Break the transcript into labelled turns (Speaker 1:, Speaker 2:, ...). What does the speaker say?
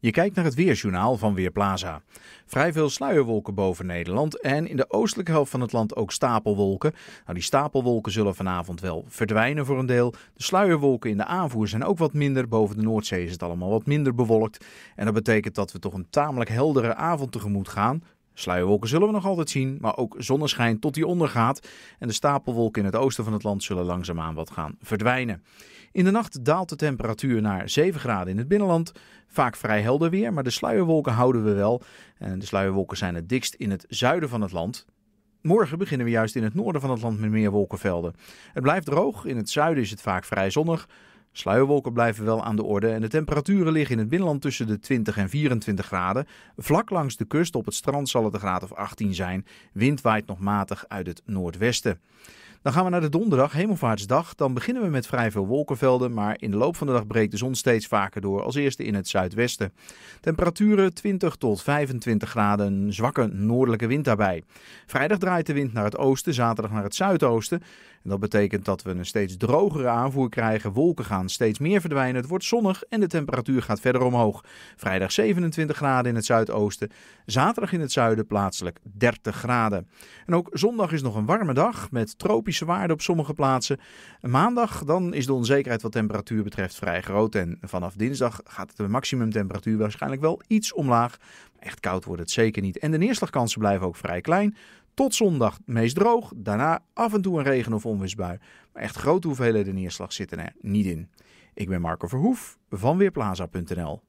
Speaker 1: Je kijkt naar het weerjournaal van Weerplaza. Vrij veel sluierwolken boven Nederland en in de oostelijke helft van het land ook stapelwolken. Nou, die stapelwolken zullen vanavond wel verdwijnen voor een deel. De sluierwolken in de aanvoer zijn ook wat minder. Boven de Noordzee is het allemaal wat minder bewolkt. En dat betekent dat we toch een tamelijk heldere avond tegemoet gaan. Sluierwolken zullen we nog altijd zien, maar ook zonneschijn tot die ondergaat. En de stapelwolken in het oosten van het land zullen langzaamaan wat gaan verdwijnen. In de nacht daalt de temperatuur naar 7 graden in het binnenland. Vaak vrij helder weer, maar de sluierwolken houden we wel. En de sluierwolken zijn het dikst in het zuiden van het land. Morgen beginnen we juist in het noorden van het land met meer wolkenvelden. Het blijft droog, in het zuiden is het vaak vrij zonnig. Sluierwolken blijven wel aan de orde en de temperaturen liggen in het binnenland tussen de 20 en 24 graden. Vlak langs de kust op het strand zal het een graad of 18 zijn. Wind waait nog matig uit het noordwesten. Dan gaan we naar de donderdag, hemelvaartsdag. Dan beginnen we met vrij veel wolkenvelden, maar in de loop van de dag breekt de zon steeds vaker door, als eerste in het zuidwesten. Temperaturen 20 tot 25 graden, een zwakke noordelijke wind daarbij. Vrijdag draait de wind naar het oosten, zaterdag naar het zuidoosten. En dat betekent dat we een steeds drogere aanvoer krijgen. Wolken gaan steeds meer verdwijnen, het wordt zonnig en de temperatuur gaat verder omhoog. Vrijdag 27 graden in het zuidoosten, zaterdag in het zuiden plaatselijk 30 graden. En ook zondag is nog een warme dag met tropische tropische op sommige plaatsen. Maandag dan is de onzekerheid wat temperatuur betreft vrij groot. En vanaf dinsdag gaat de maximumtemperatuur waarschijnlijk wel iets omlaag. echt koud wordt het zeker niet. En de neerslagkansen blijven ook vrij klein. Tot zondag meest droog. Daarna af en toe een regen- of onweersbui. Maar echt grote hoeveelheden neerslag zitten er niet in. Ik ben Marco Verhoef van Weerplaza.nl.